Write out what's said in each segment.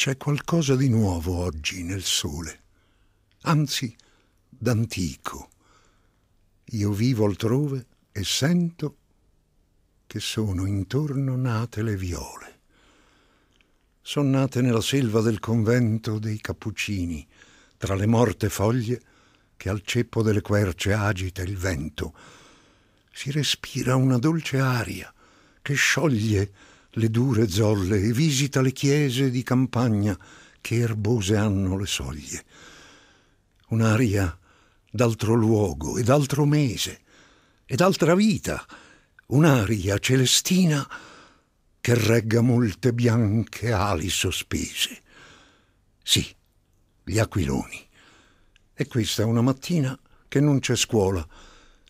C'è qualcosa di nuovo oggi nel sole, anzi d'antico. Io vivo altrove e sento che sono intorno nate le viole. Son nate nella selva del convento dei Cappuccini, tra le morte foglie che al ceppo delle querce agita il vento. Si respira una dolce aria che scioglie le dure zolle e visita le chiese di campagna che erbose hanno le soglie. Un'aria d'altro luogo e d'altro mese e d'altra vita, un'aria celestina che regga molte bianche ali sospese. Sì, gli aquiloni. E questa è una mattina che non c'è scuola.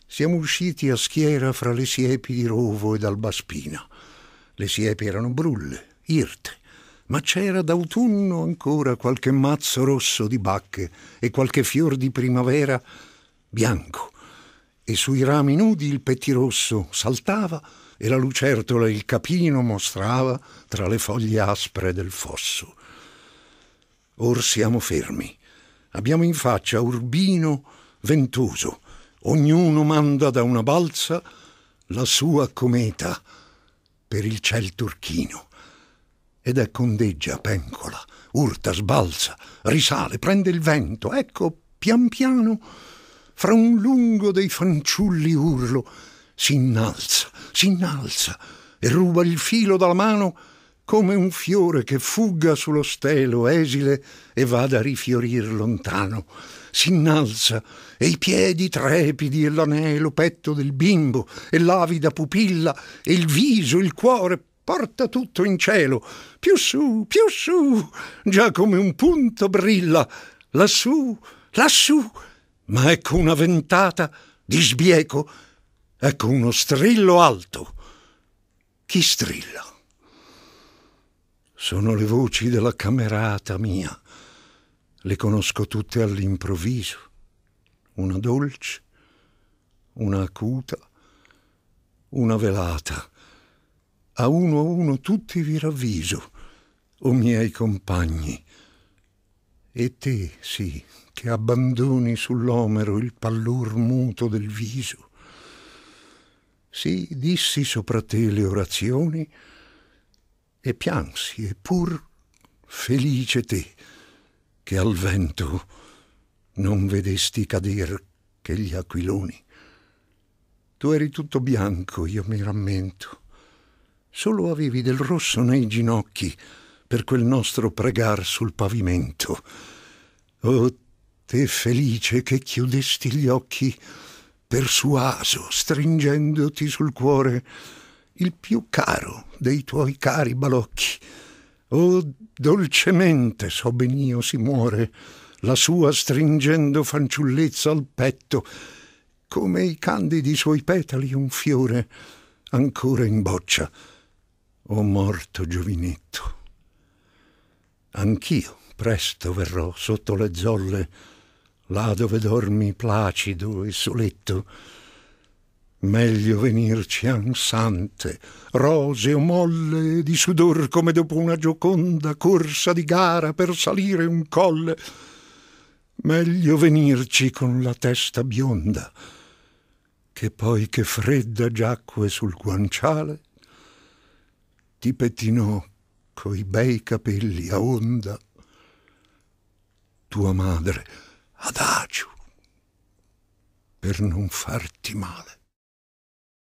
Siamo usciti a schiera fra le siepi di rovo ed albaspina le siepi erano brulle, irte, ma c'era d'autunno ancora qualche mazzo rosso di bacche e qualche fior di primavera bianco, e sui rami nudi il pettirosso saltava e la lucertola il capino mostrava tra le foglie aspre del fosso. Or siamo fermi. Abbiamo in faccia Urbino ventoso. Ognuno manda da una balza la sua cometa per il ciel turchino. Ed è condeggia, pencola, urta, sbalza, risale, prende il vento, ecco, pian piano, fra un lungo dei fanciulli urlo, si innalza, si innalza e ruba il filo dalla mano come un fiore che fugga sullo stelo esile e vada a rifiorir lontano. S'innalza e i piedi trepidi e l'anelo petto del bimbo e l'avida pupilla e il viso, il cuore porta tutto in cielo, più su, più su, già come un punto brilla, lassù, lassù, ma ecco una ventata di sbieco, ecco uno strillo alto. Chi strilla? Sono le voci della camerata mia. Le conosco tutte all'improvviso. Una dolce, una acuta, una velata. A uno a uno tutti vi ravviso, o miei compagni. E te, sì, che abbandoni sull'omero il pallor muto del viso. Sì, dissi sopra te le orazioni, e piansi, eppur felice te, che al vento non vedesti cader che gli aquiloni. Tu eri tutto bianco, io mi rammento. Solo avevi del rosso nei ginocchi per quel nostro pregar sul pavimento. Oh, te felice che chiudesti gli occhi persuaso, stringendoti sul cuore, il più caro dei tuoi cari balocchi. Oh, dolcemente so ben io, si muore, la sua stringendo fanciullezza al petto, come i candidi suoi petali un fiore ancora in boccia. O oh, morto giovinetto. Anch'io presto verrò sotto le zolle, là dove dormi placido e soletto, meglio venirci ansante, roseo molle di sudor come dopo una gioconda corsa di gara per salire un colle, meglio venirci con la testa bionda, che poi che fredda giacque sul guanciale, ti pettinò coi bei capelli a onda tua madre adagio per non farti male.